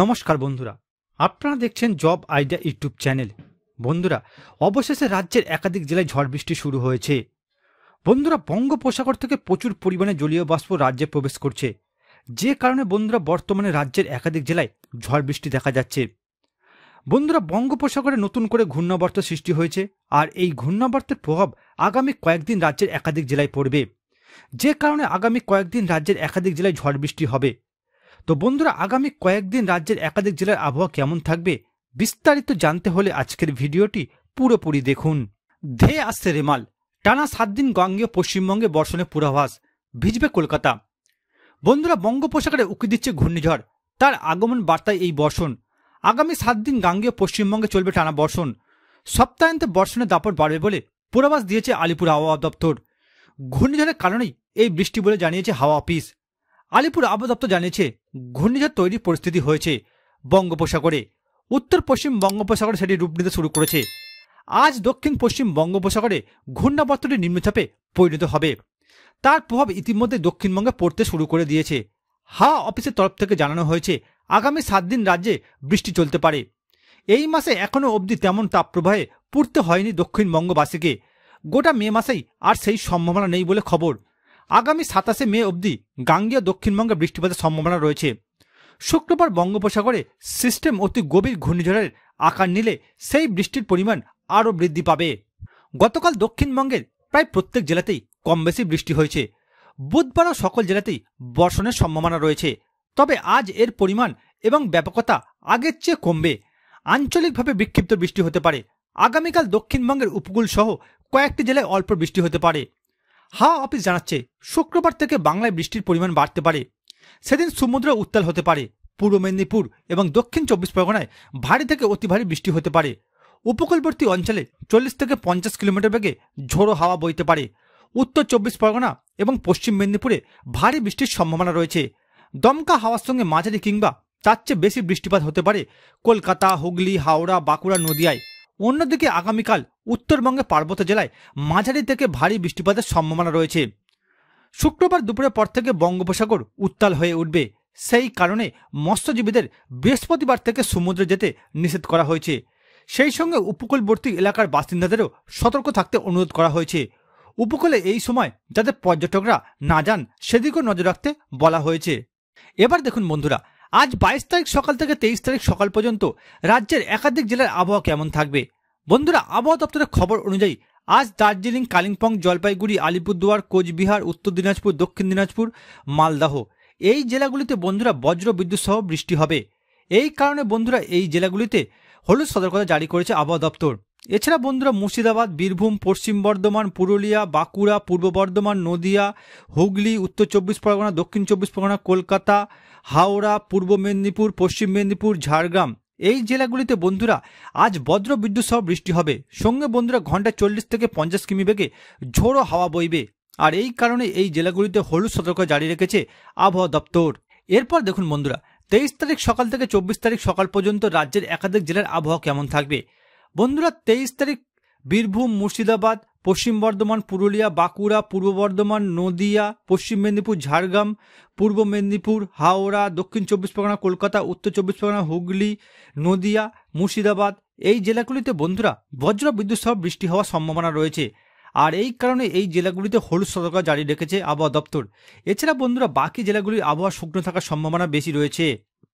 নমস্কার বন্ধুরা আপনারা দেখছেন জব আইডিয়া ইউটিউব চ্যানেল বন্ধুরা অবশেষে রাজ্যের একাধিক জেলায় ঝড় বৃষ্টি শুরু হয়েছে বন্ধুরা বঙ্গোপসাগর থেকে প্রচুর পরিমাণে জলীয় বাষ্প রাজ্যে প্রবেশ করছে যে কারণে বন্ধুরা বর্তমানে রাজ্যের একাধিক জেলায় ঝড় বৃষ্টি দেখা যাচ্ছে বন্ধুরা বঙ্গোপসাগরে নতুন করে ঘূর্ণাবর্ত সৃষ্টি হয়েছে আর এই ঘূর্ণাবর্তের প্রভাব আগামী কয়েকদিন রাজ্যের একাধিক জেলায় পড়বে যে কারণে আগামী কয়েকদিন রাজ্যের একাধিক জেলায় ঝড় বৃষ্টি হবে তো বন্ধুরা আগামী কয়েকদিন রাজ্যের একাধিক জেলার আবহাওয়া কেমন থাকবে বিস্তারিত জানতে হলে আজকের ভিডিওটি পুরোপুরি দেখুন ধেয়ে আসছে রেমাল টানা সাত দিন গঙ্গীয় পশ্চিমবঙ্গে বর্ষণের পূর্বাভাস ভিজবে কলকাতা বন্ধুরা বঙ্গোপসাগরে উকি দিচ্ছে ঘূর্ণিঝড় তার আগমন বার্তায় এই বর্ষণ আগামী সাত দিন গাঙ্গীয় পশ্চিমবঙ্গে চলবে টানা বর্ষণ সপ্তাহান্তে বর্ষণের দাপট বাড়বে বলে পূর্বাভাস দিয়েছে আলিপুর আবহাওয়া দপ্তর ঘূর্ণিঝড়ের কারণেই এই বৃষ্টি বলে জানিয়েছে হাওয়া অফিস আলিপুর আবহাওয়া জানিয়েছে ঘূর্ণিঝড় তৈরির পরিস্থিতি হয়েছে বঙ্গোপসাগরে উত্তর পশ্চিম বঙ্গোপসাগরে সেটি রূপ নিতে শুরু করেছে আজ দক্ষিণ পশ্চিম বঙ্গোপসাগরে ঘূর্ণাবর্তটি নিম্নচাপে পরিণত হবে তার প্রভাব ইতিমধ্যে দক্ষিণবঙ্গে পড়তে শুরু করে দিয়েছে হাওয়া অফিসের তরফ থেকে জানানো হয়েছে আগামী সাত দিন রাজ্যে বৃষ্টি চলতে পারে এই মাসে এখনও অবধি তেমন তাপপ্রবাহে পুড়তে হয়নি দক্ষিণবঙ্গবাসীকে গোটা মে মাসেই আর সেই সম্ভাবনা নেই বলে খবর আগামী সাতাশে মে অবধি গাঙ্গীয় দক্ষিণবঙ্গে বৃষ্টিপাতের সম্ভাবনা রয়েছে শুক্রবার বঙ্গোপসাগরে সিস্টেম অতি গভীর ঘূর্ণিঝড়ের আকার নিলে সেই বৃষ্টির পরিমাণ আরও বৃদ্ধি পাবে গতকাল দক্ষিণবঙ্গের প্রায় প্রত্যেক জেলাতেই কম বেশি বৃষ্টি হয়েছে বুধবারও সকল জেলাতেই বর্ষণের সম্ভাবনা রয়েছে তবে আজ এর পরিমাণ এবং ব্যাপকতা আগের চেয়ে কমবে আঞ্চলিকভাবে বিক্ষিপ্ত বৃষ্টি হতে পারে আগামীকাল দক্ষিণবঙ্গের উপকূলসহ কয়েকটি জেলায় অল্প বৃষ্টি হতে পারে হাওয়া অফিস জানাচ্ছে শুক্রবার থেকে বাংলায় বৃষ্টির পরিমাণ বাড়তে পারে সেদিন সমুদ্র উত্তাল হতে পারে পূর্ব মেদিনীপুর এবং দক্ষিণ চব্বিশ পরগনায় ভারী থেকে অতি ভারী বৃষ্টি হতে পারে উপকূলবর্তী অঞ্চলে চল্লিশ থেকে পঞ্চাশ কিলোমিটার বেগে ঝোড়ো হাওয়া বইতে পারে উত্তর চব্বিশ পরগনা এবং পশ্চিম মেদিনীপুরে ভারী বৃষ্টির সম্ভাবনা রয়েছে দমকা হাওয়ার সঙ্গে মাঝারি কিংবা তার চেয়ে বেশি বৃষ্টিপাত হতে পারে কলকাতা হুগলি হাওড়া বাঁকুড়া নদিয়ায় অন্যদিকে আগামীকাল উত্তরবঙ্গে পার্বত্য জেলায় মাঝারি থেকে ভারী বৃষ্টিপাতের সম্ভাবনা রয়েছে শুক্রবার দুপুরের পর থেকে বঙ্গোপসাগর উত্তাল হয়ে উঠবে সেই কারণে মৎস্যজীবীদের বৃহস্পতিবার থেকে সমুদ্রে যেতে নিষেধ করা হয়েছে সেই সঙ্গে উপকূলবর্তী এলাকার বাসিন্দাদেরও সতর্ক থাকতে অনুরোধ করা হয়েছে উপকূলে এই সময় যাতে পর্যটকরা না যান সেদিকেও নজর রাখতে বলা হয়েছে এবার দেখুন বন্ধুরা আজ বাইশ তারিখ সকাল থেকে তেইশ তারিখ সকাল পর্যন্ত রাজ্যের একাধিক জেলার আবহাওয়া কেমন থাকবে বন্ধুরা আবহাওয়া দপ্তরের খবর অনুযায়ী আজ দার্জিলিং কালিম্পং জলপাইগুড়ি আলিপুরদুয়ার কোচবিহার উত্তর দিনাজপুর দক্ষিণ দিনাজপুর মালদাহ এই জেলাগুলিতে বন্ধুরা বজ্র বিদ্যুৎ সহ বৃষ্টি হবে এই কারণে বন্ধুরা এই জেলাগুলিতে হলুদ সতর্কতা জারি করেছে আবহাওয়া দপ্তর এছাড়া বন্ধুরা মুর্শিদাবাদ বীরভূম পশ্চিম বর্ধমান পুরুলিয়া বাঁকুড়া পূর্ব বর্ধমান নদিয়া হুগলি উত্তর চব্বিশ পরগনা দক্ষিণ চব্বিশ পরগনা কলকাতা হাওড়া পূর্ব মেদিনীপুর পশ্চিম মেদিনীপুর ঝাড়গ্রাম এই জেলাগুলিতে বন্ধুরা আজ বজ্র বিদ্যুৎ সহ বৃষ্টি হবে সঙ্গে বন্ধুরা ঘন্টা চল্লিশ থেকে পঞ্চাশ কিমি বেগে ঝোড়ো হাওয়া বইবে আর এই কারণে এই জেলাগুলিতে হলুদ সতর্ক জারি রেখেছে আবহাওয়া দপ্তর এরপর দেখুন বন্ধুরা তেইশ তারিখ সকাল থেকে চব্বিশ তারিখ সকাল পর্যন্ত রাজ্যের একাধিক জেলার আবহাওয়া কেমন থাকবে বন্ধুরা তেইশ তারিখ বীরভূম মুর্শিদাবাদ পশ্চিম বর্ধমান পুরুলিয়া বাঁকুড়া পূর্ব বর্ধমান নদিয়া পশ্চিম মেদিনীপুর ঝাড়গ্রাম পূর্ব মেদিনীপুর হাওড়া দক্ষিণ চব্বিশ পরগনা কলকাতা উত্তর চব্বিশ পরগনা হুগলি নদিয়া মুর্শিদাবাদ এই জেলাগুলিতে বন্ধুরা বজ্র বিদ্যুৎ সহ বৃষ্টি হওয়ার সম্ভাবনা রয়েছে আর এই কারণে এই জেলাগুলিতে হলুদ সতর্কতা জারি রেখেছে আবহাওয়া দপ্তর এছাড়া বন্ধুরা বাকি জেলাগুলির আবহাওয়া শুকনো থাকার সম্ভাবনা বেশি রয়েছে